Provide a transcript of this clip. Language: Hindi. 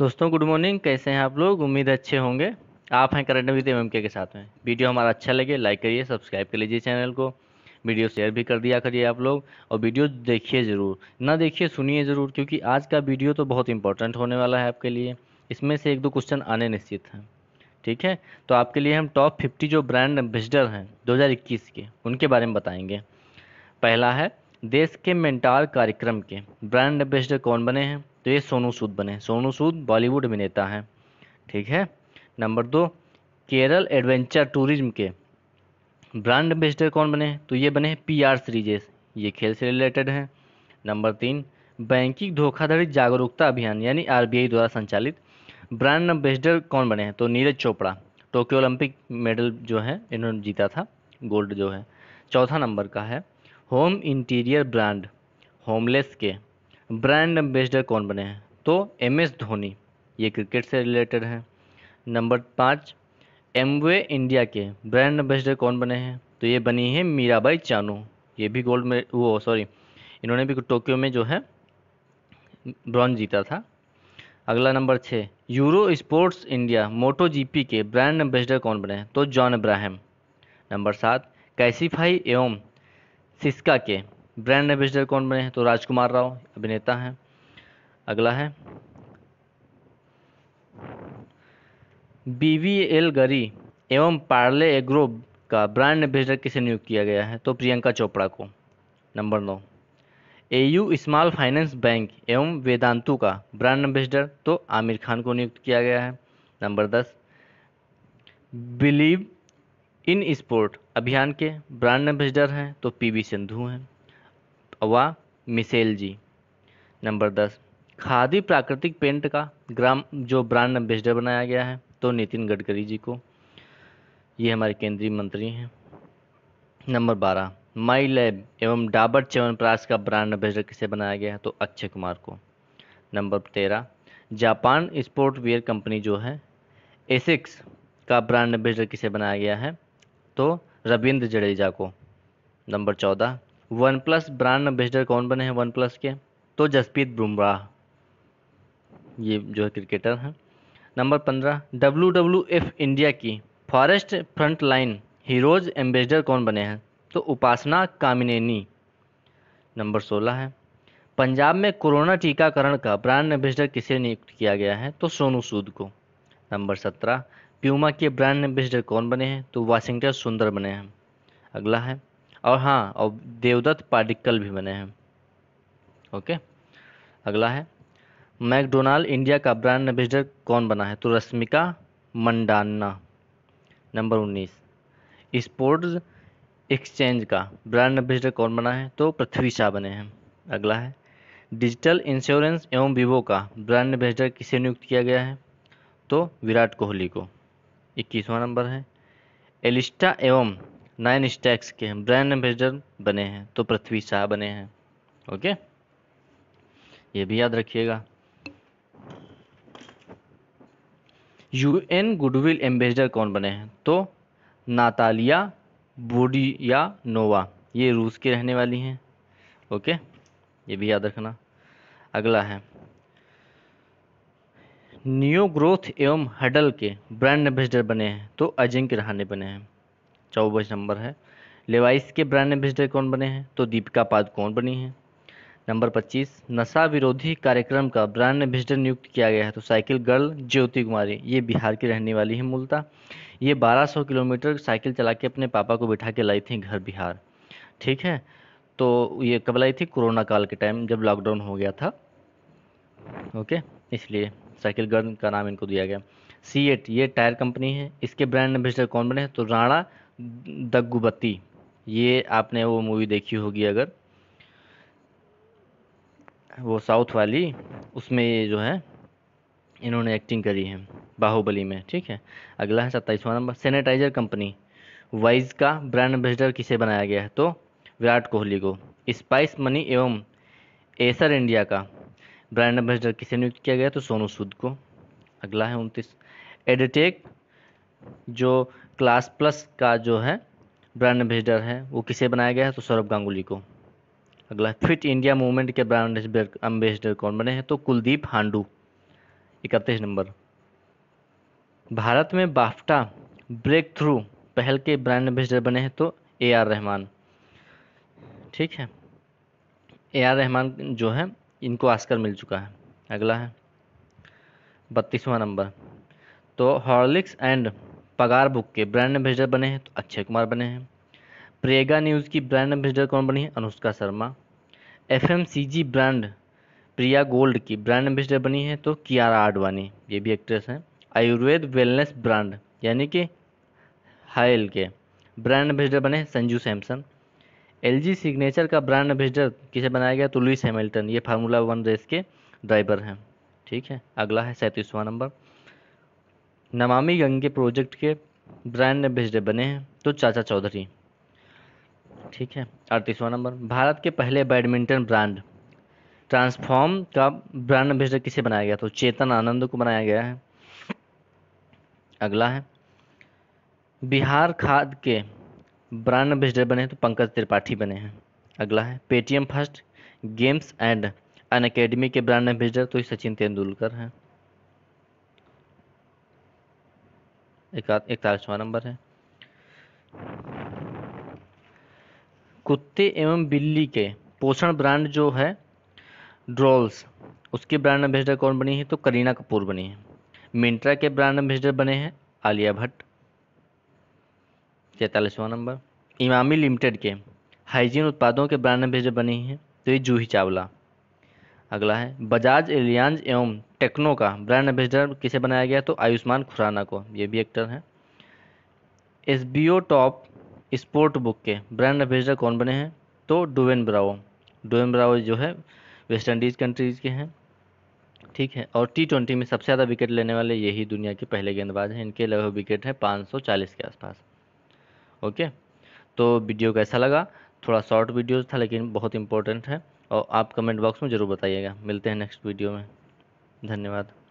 दोस्तों गुड मॉर्निंग कैसे हैं आप लोग उम्मीद अच्छे होंगे आप हैं करंट विद एम के साथ में वीडियो हमारा अच्छा लगे लाइक करिए सब्सक्राइब कर लीजिए चैनल को वीडियो शेयर भी कर दिया करिए आप लोग और वीडियो देखिए ज़रूर ना देखिए सुनिए ज़रूर क्योंकि आज का वीडियो तो बहुत इंपॉर्टेंट होने वाला है आपके लिए इसमें से एक दो क्वेश्चन आने निश्चित हैं ठीक है तो आपके लिए हम टॉप फिफ्टी जो ब्रांड एम्बेसडर हैं दो के उनके बारे में बताएंगे पहला है देश के मेंटार कार्यक्रम के ब्रांड एम्बेसडर कौन बने हैं तो ये सोनू सूद बने सोनू सूद बॉलीवुड अभिनेता हैं ठीक है नंबर दो केरल एडवेंचर टूरिज्म के ब्रांड एम्बेसडर कौन बने तो ये बने पी आर सीरीजेस ये खेल से रिलेटेड हैं नंबर तीन बैंकिंग धोखाधड़ी जागरूकता अभियान यानी आरबीआई द्वारा संचालित ब्रांड एम्बेसडर कौन बने हैं तो Neeraj Chopra Tokyo Olympic medal जो है इन्होंने जीता था गोल्ड जो है चौथा नंबर का है होम इंटीरियर ब्रांड होमलेस के ब्रांड एम्बेसडर कौन बने हैं तो एम एस धोनी ये क्रिकेट से रिलेटेड है नंबर पाँच एम वे इंडिया के ब्रांड एम्बेसडर कौन बने हैं तो ये बनी है मीराबाई चानू ये भी गोल्ड में वो सॉरी इन्होंने भी टोक्यो में जो है ब्रॉन्ज जीता था अगला नंबर छः Euro Sports India Moto GP के ब्रांड एम्बेसडर कौन बने हैं तो जॉन अब्राहम नंबर सात कैसीफाई एवं सिस्का के ब्रांड एम्बेसडर कौन बने हैं तो राजकुमार राव अभिनेता हैं अगला है बीवीएल एल गरी एवं पार्ले एग्रो का ब्रांड एम्बेसडर किसे नियुक्त किया गया है तो प्रियंका चोपड़ा को नंबर नौ A U small finance bank एवं वेदांतु का ब्रांड एम्बेसडर तो आमिर खान को नियुक्त किया गया है नंबर दस बिलीव इन स्पोर्ट अभियान के ब्रांड एम्बेसडर हैं तो वी सिंधु हैं व मिसेल जी नंबर दस खादी प्राकृतिक पेंट का ग्राम जो ब्रांड एम्बेसडर बनाया गया है तो नितिन गडकरी जी को ये हमारे केंद्रीय मंत्री हैं नंबर बारह माई लैब एवं डाबर च्यवनप्राश का ब्रांड एम्बेसडर किसे बनाया गया है तो अक्षय कुमार को नंबर तेरह जापान स्पोर्ट वेयर कंपनी जो है एसिक्स का ब्रांड एम्बेसडर किसे बनाया गया है तो रविंद्र जडेजा को नंबर चौदह वन प्लस ब्रांड एम्बेसडर कौन बने हैं वन प्लस के तो जसप्रीत बुमराह ये जो है क्रिकेटर हैं नंबर पंद्रह डब्ल्यू डब्ल्यू एफ इंडिया की forest front line heroes ambassador कौन बने हैं तो उपासना कामिनेनी नंबर सोलह है पंजाब में कोरोना टीकाकरण का ब्रांड एम्बेसडर किसे नियुक्त किया गया है तो सोनू सूद को नंबर सत्रह प्यूमा के ब्रांड एम्बेसडर कौन बने हैं तो वाशिंगटन सुंदर बने हैं अगला है और हाँ और देवदत्त पार्टिकल भी बने हैं ओके अगला है मैकडोनाल्ड इंडिया का ब्रांड एम्बेसडर कौन बना है तो रश्मिका मंडाना नंबर उन्नीस स्पोर्ट्स एक्सचेंज का ब्रांड एम्बेसडर कौन बना है तो पृथ्वी शाह बने हैं अगला है डिजिटल इंश्योरेंस एवं विवो का ब्रांड एम्बेसडर किसे नियुक्त किया गया है तो विराट कोहली को इक्कीसवा नंबर है एलिस्टा एवं नाइन स्टैक्स के ब्रांड एम्बेसडर बने हैं तो पृथ्वी शाह बने हैं ओके ये भी याद रखिएगा यूएन गुडविल एम्बेसडर कौन बने हैं तो नातालिया बोडिया नोवा ये रूस की रहने वाली हैं ओके ये भी याद रखना अगला है न्यू ग्रोथ एवं हडल के ब्रांड एम्बेसडर बने हैं तो अजिंक्य रहने बने हैं चौबीस नंबर है लेवाइस के ब्रांड एम्बेसडर कौन बने हैं तो दीपिका पाद कौन बनी है नंबर 25 नशा विरोधी कार्यक्रम का ब्रांड एम्बेसडर नियुक्त किया गया है तो साइकिल गर्ल ज्योति कुमारी ये बिहार की रहने वाली है मूलता ये 1200 किलोमीटर साइकिल चला के अपने पापा को बिठा के लाई थी घर बिहार ठीक है तो ये कब लाई थी कोरोना काल के टाइम जब लॉकडाउन हो गया था ओके इसलिए साइकिल गर्ल का नाम इनको दिया गया सी एट ये टायर कंपनी है इसके ब्रांड एम्बेसडर कौन बने हैं तो राणा दग्गुबत्ती ये आपने वो मूवी देखी होगी अगर वो साउथ वाली उसमें ये जो है इन्होंने एक्टिंग करी है बाहुबली में ठीक है अगला है सत्ताईसवां नंबर सैनिटाइजर कंपनी वाइज का ब्रांड एम्बेसडर किसे बनाया गया है तो विराट कोहली को स्पाइस मनी एवं एसर इंडिया का ब्रांड एम्बेसडर किसे नियुक्त किया गया तो सोनू सूद को अगला है उनतीस एडटेक जो क्लास प्लस का जो है ब्रांड एम्बेसडर है वो किसे बनाया गया है तो सौरभ गांगुली को अगला फिट इंडिया मूवमेंट के ब्रांड एम्बेसडर कौन बने हैं तो कुलदीप हांडू इकतीस नंबर भारत में बाफ्टा ब्रेक थ्रू पहल के ब्रांड एम्बेसडर बने हैं तो ए आर रहमान ठीक है ए आर रहमान जो है इनको आस्कर मिल चुका है अगला है बत्तीसवां नंबर तो हॉर्लिक्स एंड पगार बुक के ब्रांड एम्बेसडर बने हैं तो अक्षय कुमार बने हैं प्रेगा न्यूज़ की ब्रांड एम्बेसडर कौन बनी है Anushka Sharma F brand Priya Gold की ब्रांड एम्बेसडर बनी है तो कियारा आडवाणी ये भी एक्ट्रेस हैं आयुर्वेद वेलनेस ब्रांड यानी कि हायल के ब्रांड एम्बेसडर बने संजू सैमसन एल सिग्नेचर का ब्रांड एम्बेसडर किसे बनाया गया तो लुइस हैमिल्टन ये फार्मूला वन रेस के ड्राइवर हैं ठीक है अगला है सैंतीसवां नंबर नमामि गंगे प्रोजेक्ट के ब्रांड एम्बेसडर बने हैं तो चाचा चौधरी ठीक है अड़तीसवां नंबर भारत के पहले बैडमिंटन ब्रांड ट्रांसफॉर्म का ब्रांड एम्बेसडर किसे बनाया गया तो चेतन आनंद को बनाया गया है अगला है बिहार खाद के ब्रांड एम्बेसडर बने हैं तो पंकज त्रिपाठी बने हैं अगला है Paytm first games and Unacademy के ब्रांड एम्बेसडर तो सचिन तेंदुलकर हैं इकतालीसवा नंबर है कुत्ते एवं बिल्ली के पोषण ब्रांड जो है ड्रॉल्स उसके ब्रांड एम्बेसडर कौन बनी है तो करीना कपूर बनी है मिंट्रा के ब्रांड एम्बेसडर बने हैं आलिया भट्ट तैतालीसवा नंबर इमामी लिमिटेड के हाइजीन उत्पादों के ब्रांड एम्बेसडर बनी हैं तो ये जूही चावला अगला है बजाज एलियांज एवं टेक्नो का ब्रांड एम्बेसडर किसे बनाया गया तो आयुष्मान खुराना को ये भी एक्टर हैं S B O top sport book के ब्रांड एम्बेसडर कौन बने हैं तो डुवेन ब्रावो डुवेन ब्रावो जो है वेस्ट इंडीज़ कंट्रीज़ के हैं ठीक है और टी ट्वेंटी में सबसे ज़्यादा विकेट लेने वाले यही दुनिया के पहले गेंदबाज हैं इनके लगभग विकेट है चालीस के आसपास ओके तो वीडियो कैसा लगा थोड़ा शॉर्ट वीडियो था लेकिन बहुत इंपॉर्टेंट है और आप कमेंट बॉक्स में ज़रूर बताइएगा मिलते हैं नेक्स्ट वीडियो में धन्यवाद